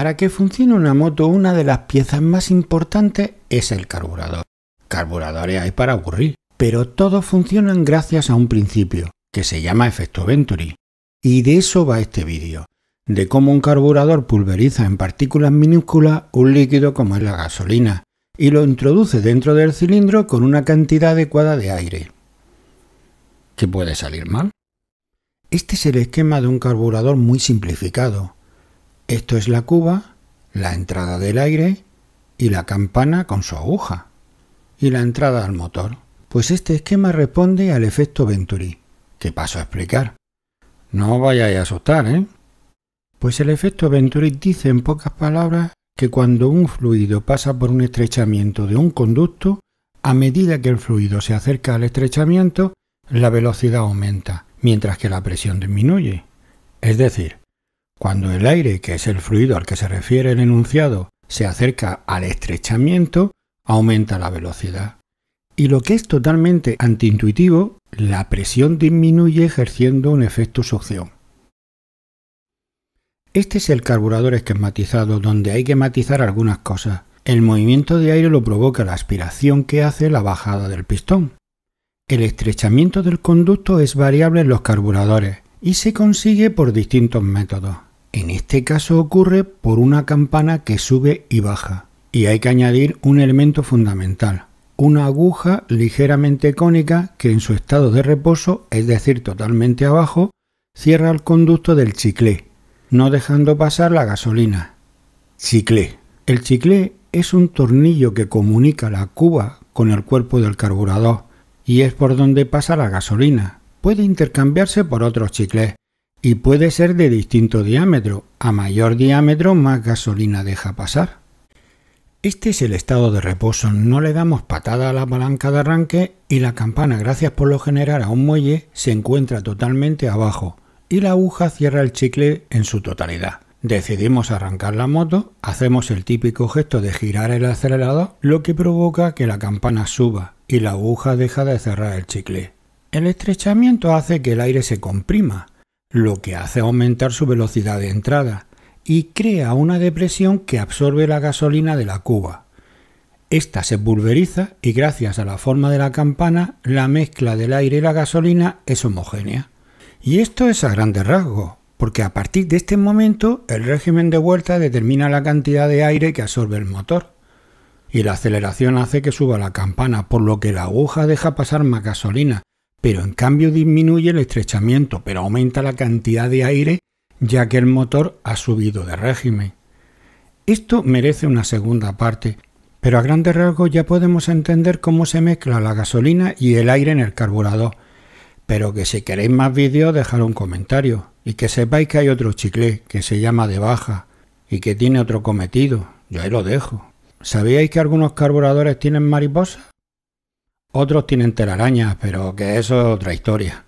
Para que funcione una moto, una de las piezas más importantes es el carburador. Carburadores hay para aburrir, pero todos funcionan gracias a un principio, que se llama efecto Venturi. Y de eso va este vídeo, de cómo un carburador pulveriza en partículas minúsculas un líquido como es la gasolina, y lo introduce dentro del cilindro con una cantidad adecuada de aire. ¿Qué puede salir mal? Este es el esquema de un carburador muy simplificado. Esto es la cuba, la entrada del aire y la campana con su aguja. Y la entrada al motor. Pues este esquema responde al efecto Venturi, que paso a explicar. No vayáis a asustar, ¿eh? Pues el efecto Venturi dice en pocas palabras que cuando un fluido pasa por un estrechamiento de un conducto, a medida que el fluido se acerca al estrechamiento, la velocidad aumenta, mientras que la presión disminuye. Es decir, cuando el aire, que es el fluido al que se refiere el enunciado, se acerca al estrechamiento, aumenta la velocidad. Y lo que es totalmente antiintuitivo, la presión disminuye ejerciendo un efecto succión. Este es el carburador esquematizado donde hay que matizar algunas cosas. El movimiento de aire lo provoca la aspiración que hace la bajada del pistón. El estrechamiento del conducto es variable en los carburadores y se consigue por distintos métodos. En este caso ocurre por una campana que sube y baja. Y hay que añadir un elemento fundamental, una aguja ligeramente cónica que en su estado de reposo, es decir, totalmente abajo, cierra el conducto del chiclé, no dejando pasar la gasolina. Chiclé. El chiclé es un tornillo que comunica la cuba con el cuerpo del carburador y es por donde pasa la gasolina. Puede intercambiarse por otros chicles y puede ser de distinto diámetro. A mayor diámetro más gasolina deja pasar. Este es el estado de reposo, no le damos patada a la palanca de arranque y la campana, gracias por lo generar a un muelle, se encuentra totalmente abajo y la aguja cierra el chicle en su totalidad. Decidimos arrancar la moto, hacemos el típico gesto de girar el acelerador, lo que provoca que la campana suba y la aguja deja de cerrar el chicle. El estrechamiento hace que el aire se comprima, lo que hace aumentar su velocidad de entrada y crea una depresión que absorbe la gasolina de la cuba. Esta se pulveriza y gracias a la forma de la campana la mezcla del aire y la gasolina es homogénea. Y esto es a grandes rasgos, porque a partir de este momento el régimen de vuelta determina la cantidad de aire que absorbe el motor. Y la aceleración hace que suba la campana, por lo que la aguja deja pasar más gasolina pero en cambio disminuye el estrechamiento, pero aumenta la cantidad de aire ya que el motor ha subido de régimen. Esto merece una segunda parte, pero a grandes rasgos ya podemos entender cómo se mezcla la gasolina y el aire en el carburador. Pero que si queréis más vídeos dejad un comentario y que sepáis que hay otro chicle que se llama de baja y que tiene otro cometido. ya lo dejo. ¿Sabíais que algunos carburadores tienen mariposas? Otros tienen telarañas, pero que eso es otra historia.